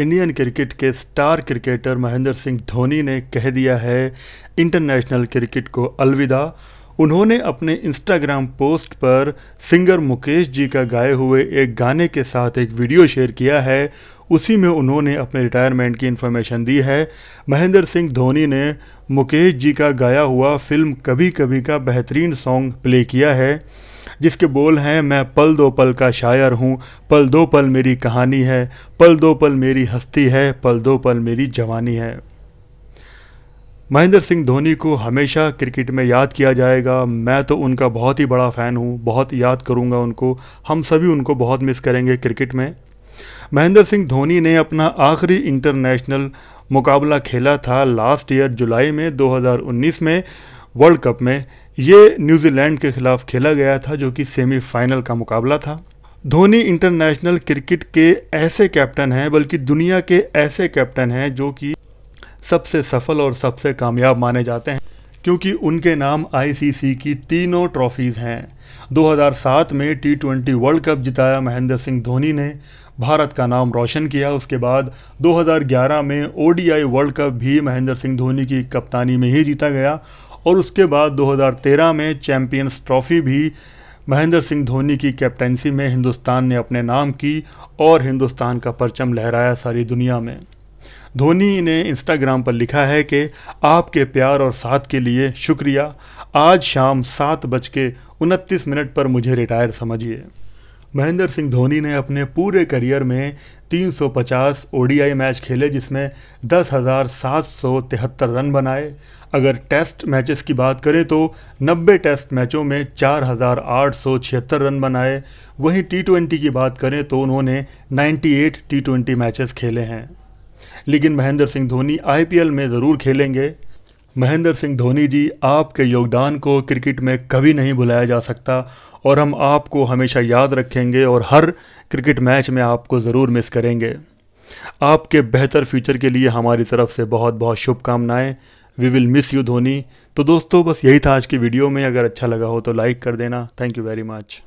Indian cricket के star cricketer Mahendra Singh Dhoni ने कह दिया है इंटरनेशनल क्रिकेट को अलविदा उन्होंने अपने इंस्टाग्राम पोस्ट पर सिंगर मुकेश जी का गाए हुए एक गाने के साथ एक वीडियो शेयर किया है उसी में उन्होंने अपने रिटायरमेंट की इन्फॉर्मेशन दी है महेंद्र सिंह धोनी ने मुकेश जी का गाया हुआ फिल्म कभी कभी का बेहतरीन सॉन्ग प्ले किया है जिसके बोल हैं मैं पल दो पल का शायर हूँ पल दो पल मेरी कहानी है पल दो पल मेरी हस्ती है पल दो पल मेरी जवानी है महेंद्र सिंह धोनी को हमेशा क्रिकेट में याद किया जाएगा मैं तो उनका बहुत ही बड़ा फ़ैन हूँ बहुत याद करूँगा उनको हम सभी उनको बहुत मिस करेंगे क्रिकेट में महेंद्र सिंह धोनी ने अपना आखिरी इंटरनेशनल मुकाबला खेला था लास्ट ईयर जुलाई में 2019 में वर्ल्ड कप में ये न्यूजीलैंड के खिलाफ खेला गया था जो कि सेमीफाइनल का मुकाबला था धोनी इंटरनेशनल क्रिकेट के ऐसे कैप्टन हैं बल्कि दुनिया के ऐसे कैप्टन हैं जो कि सबसे सफल और सबसे कामयाब माने जाते हैं क्योंकि उनके नाम आईसीसी की तीनों ट्रॉफीज़ हैं 2007 में टी ट्वेंटी वर्ल्ड कप जिताया महेंद्र सिंह धोनी ने भारत का नाम रोशन किया उसके बाद 2011 में ओडीआई वर्ल्ड कप भी महेंद्र सिंह धोनी की कप्तानी में ही जीता गया और उसके बाद 2013 में चैंपियंस ट्रॉफी भी महेंद्र सिंह धोनी की कैप्टनसी में हिंदुस्तान ने अपने नाम की और हिंदुस्तान का परचम लहराया सारी दुनिया में धोनी ने इंस्टाग्राम पर लिखा है कि आपके प्यार और साथ के लिए शुक्रिया आज शाम सात बज के उनतीस मिनट पर मुझे रिटायर समझिए महेंद्र सिंह धोनी ने अपने पूरे करियर में 350 ओडीआई मैच खेले जिसमें दस रन बनाए अगर टेस्ट मैचेस की बात करें तो 90 टेस्ट मैचों में 4,876 रन बनाए वहीं टी की बात करें तो उन्होंने 98 टी मैचेस खेले हैं लेकिन महेंद्र सिंह धोनी आईपीएल में ज़रूर खेलेंगे महेंद्र सिंह धोनी जी आपके योगदान को क्रिकेट में कभी नहीं भुलाया जा सकता और हम आपको हमेशा याद रखेंगे और हर क्रिकेट मैच में आपको ज़रूर मिस करेंगे आपके बेहतर फ्यूचर के लिए हमारी तरफ से बहुत बहुत शुभकामनाएं we will miss you Dhoni तो दोस्तों बस यही था आज की वीडियो में अगर अच्छा लगा हो तो लाइक कर देना थैंक यू वेरी मच